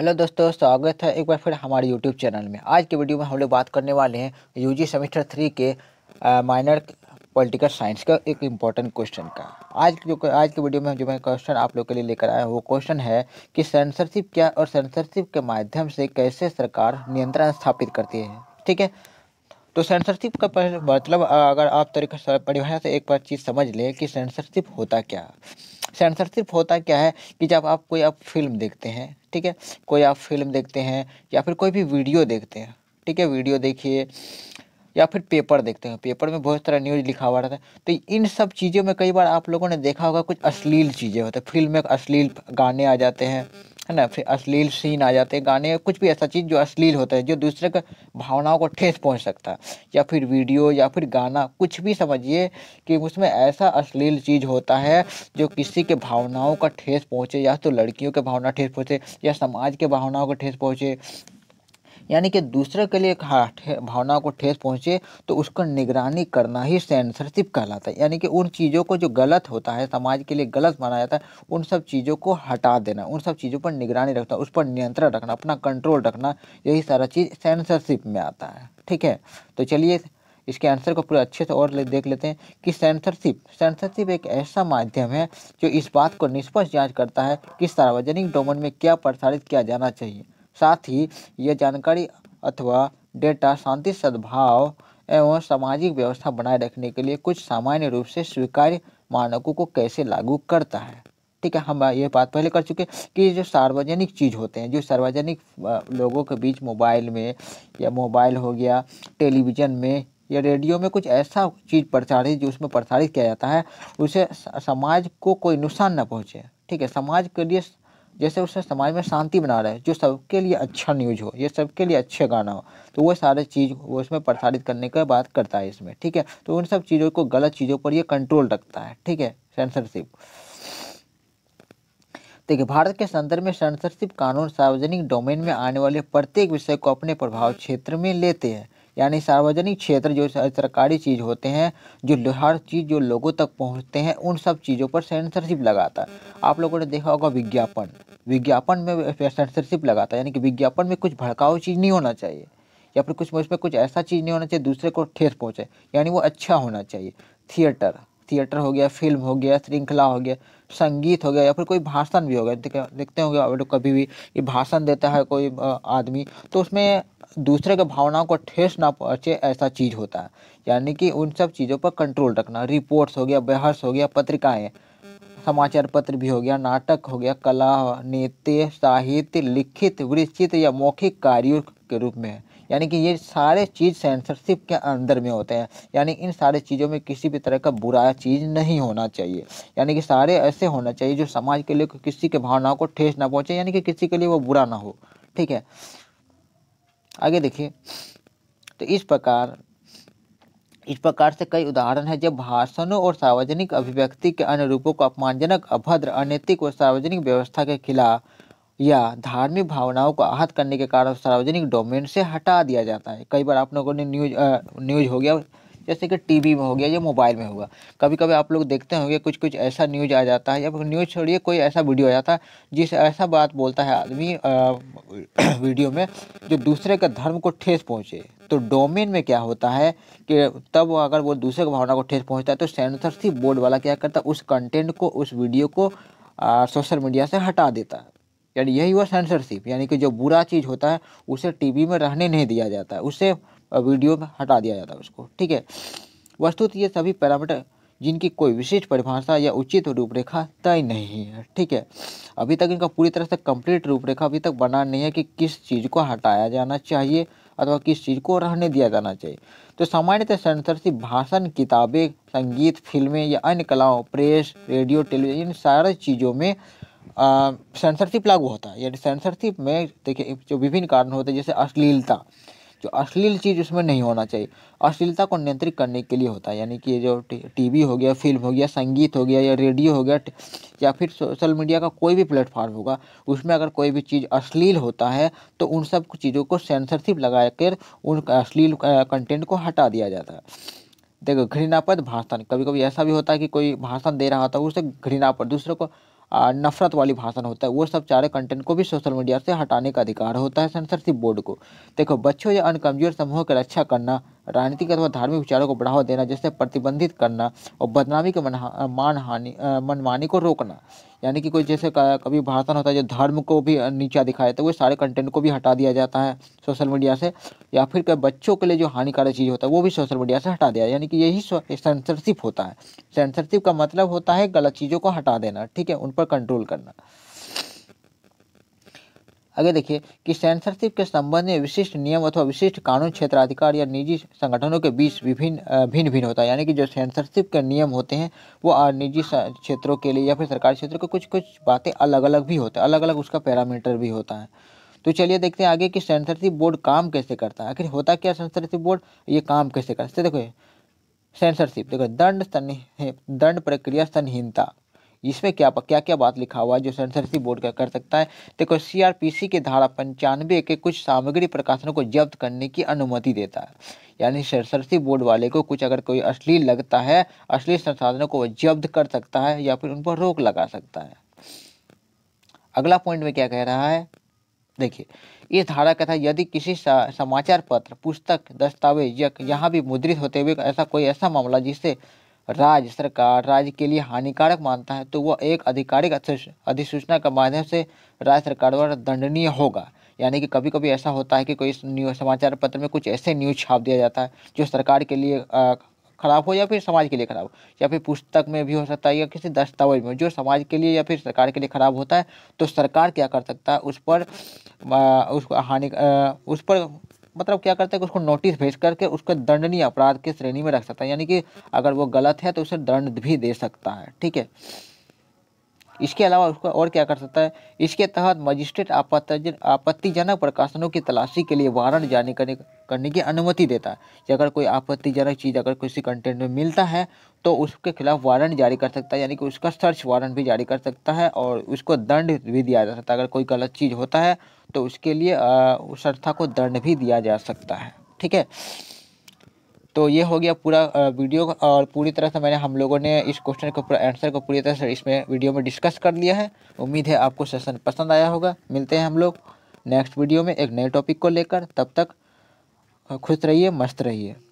hello दोस्तों स्वागत है एक बार फिर हमारे यूट्यूब चैनल में आज के वीडियो में हम लोग बात करने वाले हैं यूजी सेमेस्टर थ्री के माइनर पॉलिटिकल साइंस का एक इम्पॉर्टेंट क्वेश्चन का आज जो आज के वीडियो में जो मैं क्वेश्चन आप लोग के लिए लेकर आया वो क्वेश्चन है कि सेंसरशिप क्या और सेंसरशिप के माध्यम से कैसे सरकार नियंत्रण स्थापित करती है ठीक है तो सेंसरशिप का मतलब अगर आप तरीका परिभाषा से एक बार चीज़ समझ लें कि सेंसरशिप होता क्या सेंसरशिप होता क्या है कि जब आप कोई आप फिल्म देखते हैं ठीक है कोई आप फिल्म देखते हैं या फिर कोई भी वीडियो देखते हैं ठीक है वीडियो देखिए या फिर पेपर देखते हैं पेपर में बहुत सारा न्यूज़ लिखा हुआ रहता है तो इन सब चीज़ों में कई बार आप लोगों ने देखा होगा कुछ अश्लील चीज़ें होती हैं फिल्म में अश्लील गाने आ जाते हैं है ना फिर अश्लील सीन आ जाते हैं गाने कुछ भी ऐसा चीज़ जो अश्लील होता है जो दूसरे का भावनाओं को ठेस पहुंच सकता है या फिर वीडियो या फिर गाना कुछ भी समझिए कि उसमें ऐसा अश्लील चीज़ होता है जो किसी के भावनाओं का ठेस पहुँचे या तो लड़कियों के भावना ठेस पहुँचे या समाज के भावनाओं का ठेस पहुँचे यानी कि दूसरे के लिए भावना को ठेस पहुँचे तो उसका निगरानी करना ही सेंसरशिप कहलाता है यानी कि उन चीज़ों को जो गलत होता है समाज के लिए गलत माना जाता है उन सब चीज़ों को हटा देना उन सब चीज़ों पर निगरानी रखना उस पर नियंत्रण रखना अपना कंट्रोल रखना यही सारा चीज़ सेंसरशिप में आता है ठीक है तो चलिए इसके आंसर को पूरा अच्छे से और ले देख लेते हैं कि सेंसरशिप सेंसरशिप एक ऐसा माध्यम है जो इस बात को निष्पक्ष जांच करता है कि सार्वजनिक डोमेन में क्या प्रसारित किया जाना चाहिए साथ ही यह जानकारी अथवा डेटा शांति सद्भाव एवं सामाजिक व्यवस्था बनाए रखने के लिए कुछ सामान्य रूप से स्वीकार्य मानकों को कैसे लागू करता है ठीक है हम ये बात पहले कर चुके कि जो सार्वजनिक चीज़ होते हैं जो सार्वजनिक लोगों के बीच मोबाइल में या मोबाइल हो गया टेलीविज़न में या रेडियो में कुछ ऐसा चीज़ प्रचारित जो उसमें प्रसारित किया जाता है उसे समाज को कोई नुकसान ना पहुँचे ठीक है समाज के लिए जैसे उससे समाज में शांति बना रहा है जो सबके लिए अच्छा न्यूज हो या सबके लिए अच्छे गाना हो तो वो सारे चीज़ वो इसमें प्रसारित करने का बात करता है इसमें ठीक है तो उन सब चीज़ों को गलत चीज़ों पर ये कंट्रोल रखता है ठीक है सेंसरशिप देखिए भारत के संदर्भ में सेंसरशिप कानून सार्वजनिक डोमेन में आने वाले प्रत्येक विषय को अपने प्रभाव क्षेत्र में लेते हैं यानी सार्वजनिक क्षेत्र जो सरकारी चीज़ होते हैं जो हर चीज़ जो लोगों तक पहुंचते हैं उन सब चीज़ों पर सेंसरशिप लगाता है आप लोगों ने देखा होगा विज्ञापन विज्ञापन में सेंसरशिप लगाता है यानी कि विज्ञापन में कुछ भड़काऊ चीज़ नहीं होना चाहिए या फिर कुछ उसमें कुछ ऐसा चीज़ नहीं होना चाहिए दूसरे को ठेस पहुँचे यानी वो अच्छा होना चाहिए थिएटर थिएटर हो गया फिल्म हो गया श्रृंखला हो गया संगीत हो गया या फिर कोई भाषण भी हो गया देखते होंगे कभी भी ये भाषण देता है कोई आदमी तो उसमें दूसरे के भावनाओं को ठेस ना पहुँचे ऐसा चीज़ होता है यानी कि उन सब चीज़ों पर कंट्रोल रखना रिपोर्ट्स हो गया बहस हो गया पत्रिकाएँ समाचार पत्र भी हो गया नाटक हो गया कला नृत्य साहित्य लिखित विचित या मौखिक कार्यों के रूप में यानी कि ये सारे चीज़ सेंसरशिप के अंदर में होते हैं यानी इन सारे चीज़ों में किसी भी तरह का बुरा चीज़ नहीं होना चाहिए यानी कि सारे ऐसे होना चाहिए जो समाज के लिए किसी के भावनाओं को ठेस ना पहुँचे यानी कि किसी के लिए वो बुरा ना हो ठीक है आगे देखिए तो इस प्रकार इस प्रकार से कई उदाहरण हैं जब भाषणों और सार्वजनिक अभिव्यक्ति के अन्य रूपों को अपमानजनक अभद्र अनैतिक और सार्वजनिक व्यवस्था के खिलाफ या धार्मिक भावनाओं को आहत करने के कारण सार्वजनिक डोमेन से हटा दिया जाता है कई बार आप लोगों ने न्यूज न्यूज हो गया जैसे कि टीवी में हो गया या मोबाइल में होगा कभी कभी आप लोग देखते होंगे कुछ कुछ ऐसा न्यूज आ जाता है या न्यूज छोड़िए कोई ऐसा वीडियो आ जाता है जिस ऐसा बात बोलता है आदमी वीडियो में जो दूसरे के धर्म को ठेस पहुँचे तो डोमेन में क्या होता है कि तब अगर वो दूसरे की भावना को ठेस पहुँचता है तो सेंसरशिप बोर्ड वाला क्या करता है उस कंटेंट को उस वीडियो को सोशल मीडिया से हटा देता है यानी यही हुआ सेंसरशिप यानी कि जो बुरा चीज़ होता है उसे टीवी में रहने नहीं दिया जाता है उसे वीडियो में हटा दिया जाता है उसको ठीक है वस्तुत ये सभी पैरामीटर जिनकी कोई विशिष्ट परिभाषा या उचित रूपरेखा तय नहीं है ठीक है अभी तक इनका पूरी तरह से कंप्लीट रूपरेखा अभी तक बना नहीं है कि किस चीज़ को हटाया जाना चाहिए अथवा किस चीज़ को रहने दिया जाना चाहिए तो सामान्यतः सेंसरशिप भाषण किताबें संगीत फिल्में या अन्य कलाओं प्रेस रेडियो टेलीविजन इन सारी चीज़ों में सेंसरशिप लागू होता है यानी सेंसरशिप में देखिए जो विभिन्न कारण होते हैं जैसे अश्लीलता जो अश्लील चीज़ उसमें नहीं होना चाहिए अश्लीलता को नियंत्रित करने के लिए होता है यानी कि जो टीवी हो गया फिल्म हो गया संगीत हो गया या रेडियो हो गया या फिर सोशल मीडिया का कोई भी प्लेटफॉर्म होगा उसमें अगर कोई भी चीज़ अश्लील होता है तो उन सब चीज़ों को सेंसरशिप लगा कर उन अश्लील कंटेंट को हटा दिया जाता है देखो घृणापद भाषण कभी कभी ऐसा भी होता है कि कोई भाषण दे रहा होता है उसे घृणापद दूसरे को नफरत वाली भाषण होता है वो सब सारे कंटेंट को भी सोशल मीडिया से हटाने का अधिकार होता है सेंसरशिप बोर्ड को देखो बच्चों या अन्य कमजोर समूहों की रक्षा करना राजनीतिक अथवा धार्मिक विचारों को बढ़ावा देना जैसे प्रतिबंधित करना और बदनामी के मान हानि मनमानी को रोकना यानी कि कोई जैसे कभी भाषण होता है जो धर्म को भी नीचा दिखाया तो वो सारे कंटेंट को भी हटा दिया जाता है सोशल मीडिया से या फिर कभी बच्चों के लिए जो हानिकारक चीज़ होता है वो भी सोशल मीडिया से हटा दिया यानी कि यही सेंसरशिप होता है सेंसरशिप का मतलब होता है गलत चीज़ों को हटा देना ठीक है उन पर कंट्रोल करना आगे देखिए कि सेंसरशिप के संबंध में विशिष्ट नियम अथवा विशिष्ट कानून क्षेत्राधिकार या निजी संगठनों के बीच विभिन्न भिन्न भिन्न होता है यानी कि जो सेंसरशिप के नियम होते हैं वो निजी क्षेत्रों के लिए या फिर सरकारी क्षेत्रों के कुछ कुछ बातें अलग अलग भी होते हैं अलग अलग उसका पैरामीटर भी होता है तो चलिए देखते हैं आगे कि सेंसरशिप बोर्ड काम कैसे करता है आखिर होता क्या सेंसरशिप बोर्ड ये काम कैसे करते तो देखो सेंसरशिप देखो दंड दंड प्रक्रिया संहीनता इसमें क्या क्या क्या बात लिखा हुआ है जो सेंसरशिप बोर्ड का कर सकता है देखो सीआरपीसी के धारा पंचानवे के कुछ सामग्री प्रकाशनों को जब्त करने की अनुमति देता है यानी सेंसरशिप बोर्ड वाले को कुछ अगर कोई अश्लील लगता है अश्लील संसाधनों को वह जब्त कर सकता है या फिर उन पर रोक लगा सकता है अगला पॉइंट में क्या कह रहा है देखिए इस धारा का था यदि किसी समाचार पत्र पुस्तक दस्तावेज यहाँ भी मुद्रित होते हुए ऐसा कोई ऐसा मामला जिससे राज्य सरकार राज्य के लिए हानिकारक मानता है तो वह एक आधिकारिक अधिसूचना के माध्यम से राज्य सरकार द्वारा दंडनीय होगा यानी कि कभी कभी ऐसा होता है कि कोई न्यूज समाचार पत्र में कुछ ऐसे न्यूज़ छाप दिया जाता है जो सरकार के लिए खराब हो या फिर समाज के लिए खराब हो या फिर पुस्तक में भी हो सकता है या किसी दस्तावेज में जो समाज के लिए या फिर सरकार के लिए खराब होता है तो सरकार क्या कर सकता है उस पर उसको उस हानि उस पर मतलब क्या करता है कि उसको नोटिस भेज करके उसको दंडनीय अपराध की श्रेणी में रख सकता है यानी कि अगर वो गलत है तो उसे दंड भी दे सकता है ठीक है इसके अलावा उसको और क्या कर सकता है इसके तहत मजिस्ट्रेट आपत्ति आपत्तिजनक प्रकाशनों की तलाशी के लिए वारंट जारी करने करने की अनुमति देता है अगर कोई आपत्तिजनक चीज़ अगर किसी कंटेंट में मिलता है तो उसके खिलाफ वारंट जारी कर सकता है यानी कि उसका सर्च वारंट भी जारी कर सकता है और उसको दंड भी दिया जा सकता है अगर कोई गलत चीज़ होता है तो उसके लिए उस संस्था को दंड भी दिया जा सकता है ठीक है तो ये हो गया पूरा वीडियो और पूरी तरह से मैंने हम लोगों ने इस क्वेश्चन को पूरा आंसर को पूरी तरह से इसमें वीडियो में डिस्कस कर लिया है उम्मीद है आपको सेशन पसंद आया होगा मिलते हैं हम लोग नेक्स्ट वीडियो में एक नए टॉपिक को लेकर तब तक खुश रहिए मस्त रहिए